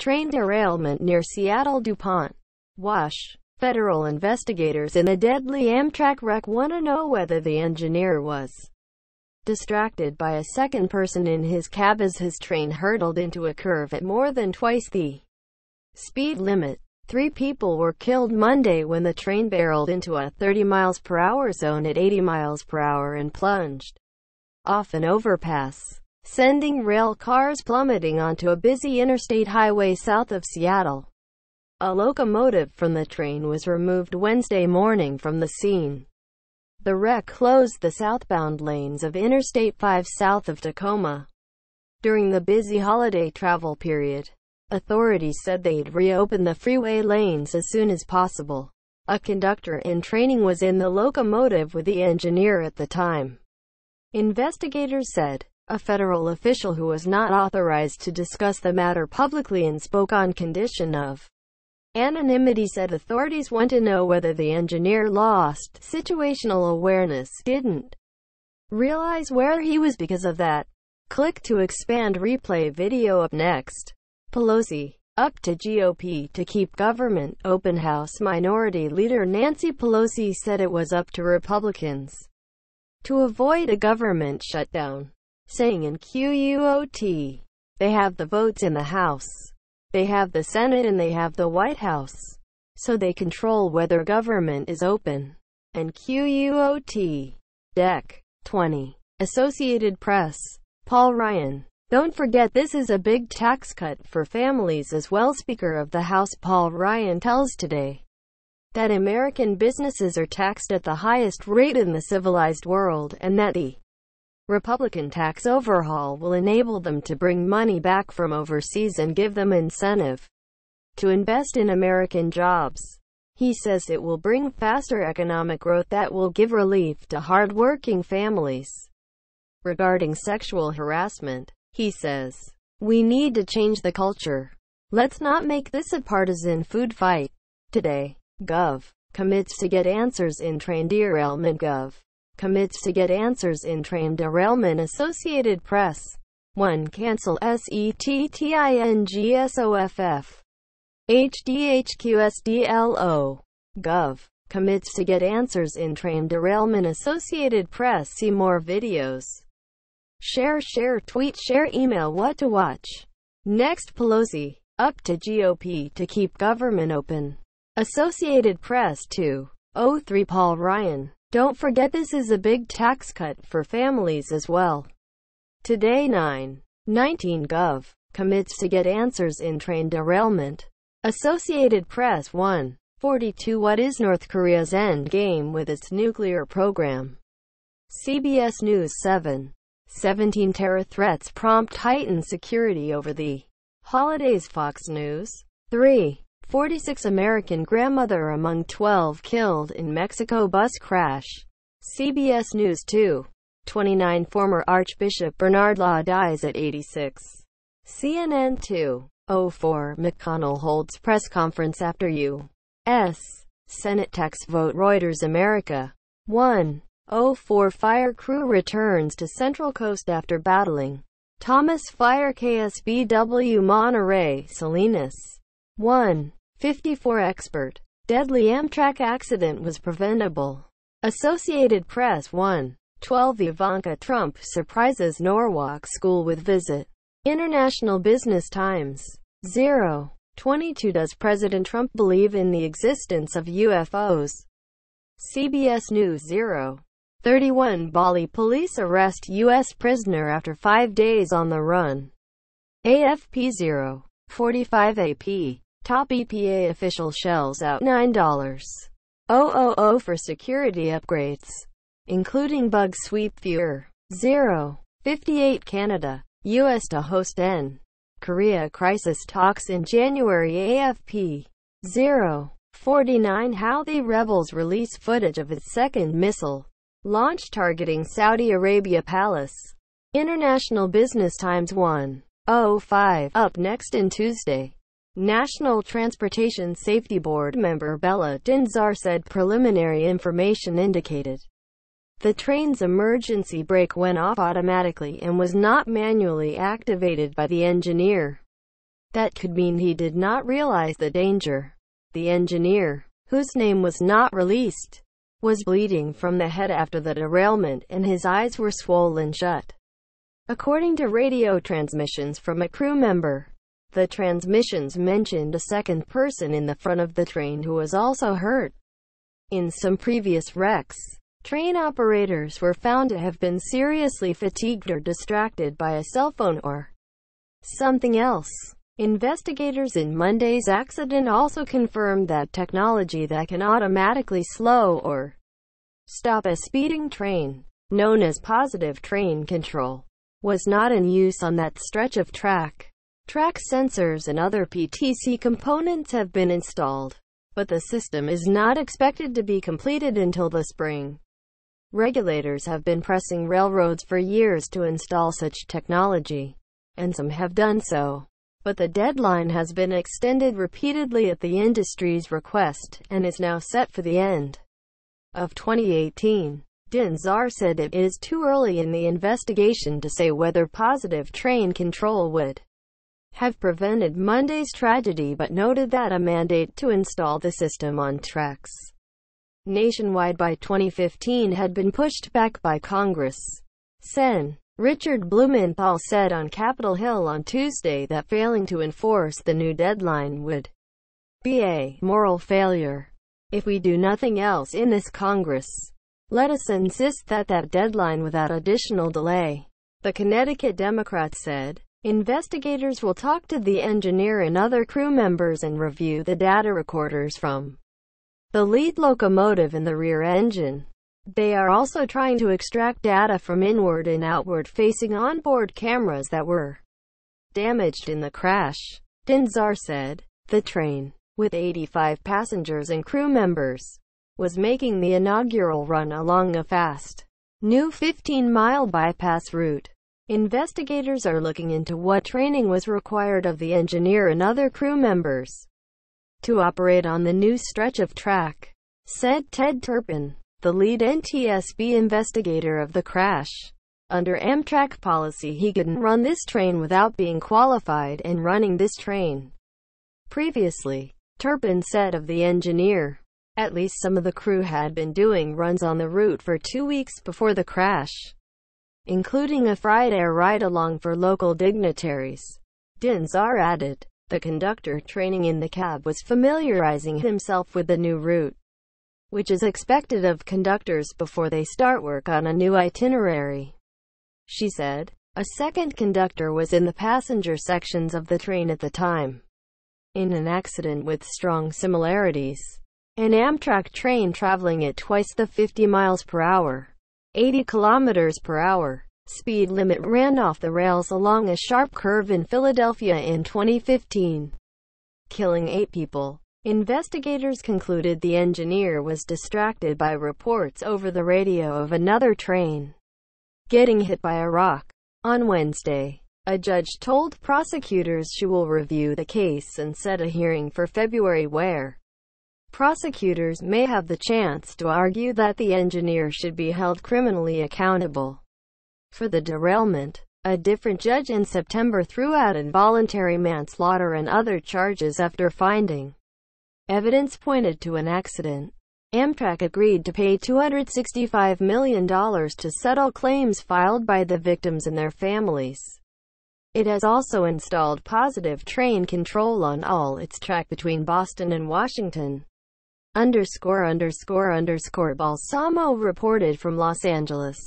train derailment near Seattle DuPont. Wash. Federal investigators in the deadly Amtrak wreck want to know whether the engineer was distracted by a second person in his cab as his train hurtled into a curve at more than twice the speed limit. Three people were killed Monday when the train barreled into a 30 miles per hour zone at 80 miles per hour and plunged off an overpass sending rail cars plummeting onto a busy interstate highway south of Seattle. A locomotive from the train was removed Wednesday morning from the scene. The wreck closed the southbound lanes of Interstate 5 south of Tacoma. During the busy holiday travel period, authorities said they'd reopen the freeway lanes as soon as possible. A conductor in training was in the locomotive with the engineer at the time. Investigators said a federal official who was not authorized to discuss the matter publicly and spoke on condition of Anonymity said authorities want to know whether the engineer lost situational awareness, didn't realize where he was because of that. Click to expand replay video up next. Pelosi. Up to GOP to keep government. Open House Minority Leader Nancy Pelosi said it was up to Republicans to avoid a government shutdown saying in QUOT, they have the votes in the House, they have the Senate and they have the White House. So they control whether government is open. And QUOT. Deck. 20. Associated Press. Paul Ryan. Don't forget this is a big tax cut for families as well Speaker of the House Paul Ryan tells today that American businesses are taxed at the highest rate in the civilized world and that the Republican tax overhaul will enable them to bring money back from overseas and give them incentive to invest in American jobs. He says it will bring faster economic growth that will give relief to hard-working families. Regarding sexual harassment, he says, We need to change the culture. Let's not make this a partisan food fight. Today, Gov. commits to get answers in Trandir Gov commits to get answers in train derailment Associated Press. 1. Cancel S e t t i n g s o f Gov. Commits to get answers in train derailment Associated Press See more videos. Share share tweet share email what to watch. Next Pelosi. Up to GOP to keep government open. Associated Press 2. 03 Paul Ryan. Don't forget this is a big tax cut for families as well. Today 9. 19 Gov. Commits to get answers in train derailment. Associated Press 1. 42 What is North Korea's end game with its nuclear program? CBS News 7. 17 terror threats prompt heightened security over the holidays Fox News 3 46 American grandmother among 12 killed in Mexico bus crash. CBS News 2. 29 former Archbishop Bernard Law dies at 86. CNN 2. 04 McConnell holds press conference after U.S. Senate tax vote Reuters America. 1. 04 Fire crew returns to Central Coast after battling. Thomas Fire KSBW Monterey Salinas. 1. 54 Expert. Deadly Amtrak accident was preventable. Associated Press 1. 12 Ivanka Trump surprises Norwalk school with visit. International Business Times. 0. 22 Does President Trump believe in the existence of UFOs? CBS News 0. 31 Bali police arrest U.S. prisoner after five days on the run. AFP 0. 45 AP. Top EPA official shells out $9.000 for security upgrades, including bug sweep viewer. zero fifty eight 58 Canada, U.S. to host N. Korea crisis talks in January AFP. zero forty nine 49 How the rebels release footage of its second missile launch targeting Saudi Arabia palace. International Business Times 1. 05. Up next in Tuesday. National Transportation Safety Board member Bella Dinzar said preliminary information indicated the train's emergency brake went off automatically and was not manually activated by the engineer. That could mean he did not realize the danger. The engineer, whose name was not released, was bleeding from the head after the derailment and his eyes were swollen shut. According to radio transmissions from a crew member, the transmissions mentioned a second person in the front of the train who was also hurt in some previous wrecks. Train operators were found to have been seriously fatigued or distracted by a cell phone or something else. Investigators in Monday's accident also confirmed that technology that can automatically slow or stop a speeding train, known as positive train control, was not in use on that stretch of track. Track sensors and other PTC components have been installed, but the system is not expected to be completed until the spring. Regulators have been pressing railroads for years to install such technology, and some have done so. But the deadline has been extended repeatedly at the industry's request and is now set for the end of 2018. Dinzar said it is too early in the investigation to say whether positive train control would have prevented Monday's tragedy but noted that a mandate to install the system on tracks nationwide by 2015 had been pushed back by Congress. Sen. Richard Blumenthal said on Capitol Hill on Tuesday that failing to enforce the new deadline would be a moral failure. If we do nothing else in this Congress, let us insist that that deadline without additional delay. The Connecticut Democrat said, Investigators will talk to the engineer and other crew members and review the data recorders from the lead locomotive and the rear engine. They are also trying to extract data from inward and outward facing onboard cameras that were damaged in the crash. Dinzar said, the train, with 85 passengers and crew members, was making the inaugural run along a fast, new 15-mile bypass route. Investigators are looking into what training was required of the engineer and other crew members to operate on the new stretch of track, said Ted Turpin, the lead NTSB investigator of the crash. Under Amtrak policy he couldn't run this train without being qualified and running this train. Previously, Turpin said of the engineer, at least some of the crew had been doing runs on the route for two weeks before the crash including a Friday ride-along for local dignitaries. Dinsar added. The conductor training in the cab was familiarizing himself with the new route, which is expected of conductors before they start work on a new itinerary, she said. A second conductor was in the passenger sections of the train at the time, in an accident with strong similarities. An Amtrak train traveling at twice the 50 miles per hour 80 km per hour. Speed limit ran off the rails along a sharp curve in Philadelphia in 2015, killing eight people. Investigators concluded the engineer was distracted by reports over the radio of another train getting hit by a rock. On Wednesday, a judge told prosecutors she will review the case and set a hearing for February where prosecutors may have the chance to argue that the engineer should be held criminally accountable for the derailment. A different judge in September threw out involuntary manslaughter and other charges after finding evidence pointed to an accident. Amtrak agreed to pay $265 million to settle claims filed by the victims and their families. It has also installed positive train control on all its track between Boston and Washington underscore underscore underscore Balsamo reported from Los Angeles.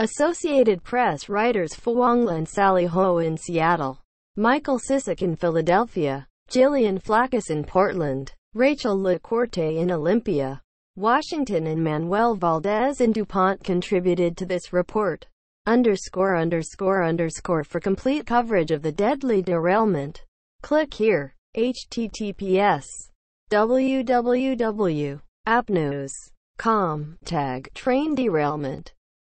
Associated Press writers Fwangla and Sally Ho in Seattle. Michael Sisak in Philadelphia. Jillian Flaccus in Portland. Rachel LaCorte in Olympia. Washington and Manuel Valdez in DuPont contributed to this report. Underscore underscore underscore for complete coverage of the deadly derailment. Click here. https www.appnews.com. Tag Train Derailment